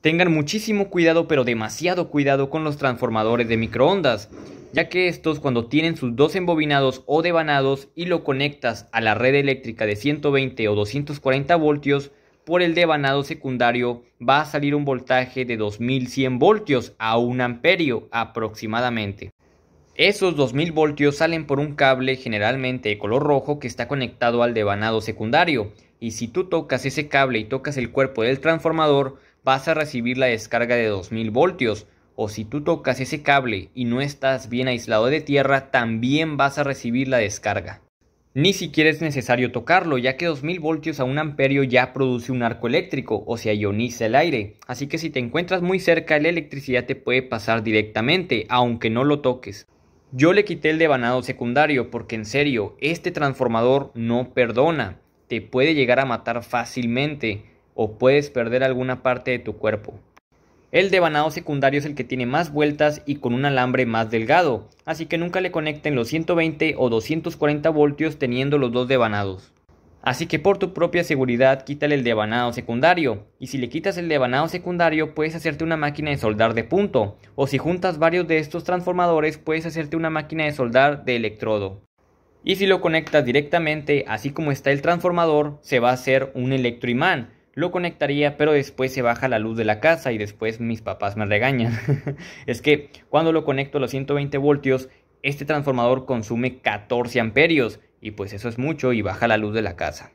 Tengan muchísimo cuidado, pero demasiado cuidado con los transformadores de microondas, ya que estos cuando tienen sus dos embobinados o devanados y lo conectas a la red eléctrica de 120 o 240 voltios, por el devanado secundario va a salir un voltaje de 2100 voltios a 1 amperio aproximadamente. Esos 2000 voltios salen por un cable generalmente de color rojo que está conectado al devanado secundario, y si tú tocas ese cable y tocas el cuerpo del transformador, vas a recibir la descarga de 2000 voltios o si tú tocas ese cable y no estás bien aislado de tierra, también vas a recibir la descarga. Ni siquiera es necesario tocarlo, ya que 2000 voltios a un amperio ya produce un arco eléctrico, o se ioniza el aire. Así que si te encuentras muy cerca, la electricidad te puede pasar directamente, aunque no lo toques. Yo le quité el devanado secundario, porque en serio, este transformador no perdona. Te puede llegar a matar fácilmente o puedes perder alguna parte de tu cuerpo. El devanado secundario es el que tiene más vueltas y con un alambre más delgado, así que nunca le conecten los 120 o 240 voltios teniendo los dos devanados. Así que por tu propia seguridad quítale el devanado secundario, y si le quitas el devanado secundario puedes hacerte una máquina de soldar de punto, o si juntas varios de estos transformadores puedes hacerte una máquina de soldar de electrodo. Y si lo conectas directamente, así como está el transformador, se va a hacer un electroimán, lo conectaría, pero después se baja la luz de la casa y después mis papás me regañan. es que cuando lo conecto a los 120 voltios, este transformador consume 14 amperios y pues eso es mucho y baja la luz de la casa.